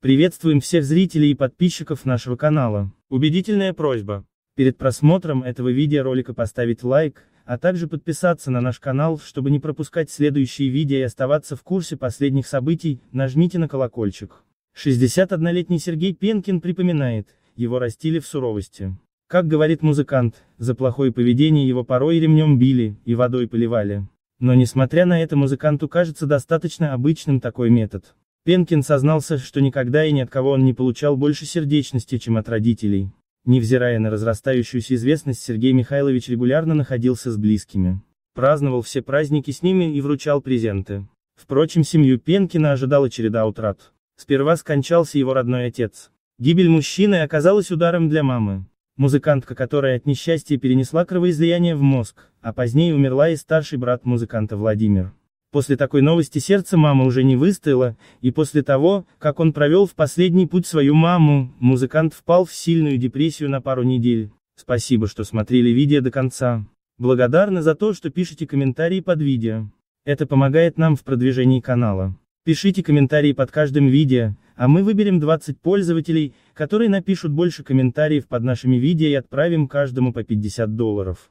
Приветствуем всех зрителей и подписчиков нашего канала. Убедительная просьба. Перед просмотром этого видеоролика поставить лайк, а также подписаться на наш канал, чтобы не пропускать следующие видео и оставаться в курсе последних событий, нажмите на колокольчик. 61-летний Сергей Пенкин припоминает, его растили в суровости. Как говорит музыкант, за плохое поведение его порой ремнем били, и водой поливали. Но несмотря на это музыканту кажется достаточно обычным такой метод. Пенкин сознался, что никогда и ни от кого он не получал больше сердечности, чем от родителей. Невзирая на разрастающуюся известность, Сергей Михайлович регулярно находился с близкими. Праздновал все праздники с ними и вручал презенты. Впрочем, семью Пенкина ожидала череда утрат. Сперва скончался его родной отец. Гибель мужчины оказалась ударом для мамы. Музыкантка, которая от несчастья перенесла кровоизлияние в мозг, а позднее умерла и старший брат музыканта Владимир. После такой новости сердце мамы уже не выстояло, и после того, как он провел в последний путь свою маму, музыкант впал в сильную депрессию на пару недель. Спасибо, что смотрели видео до конца. Благодарны за то, что пишете комментарии под видео. Это помогает нам в продвижении канала. Пишите комментарии под каждым видео, а мы выберем 20 пользователей, которые напишут больше комментариев под нашими видео и отправим каждому по 50 долларов.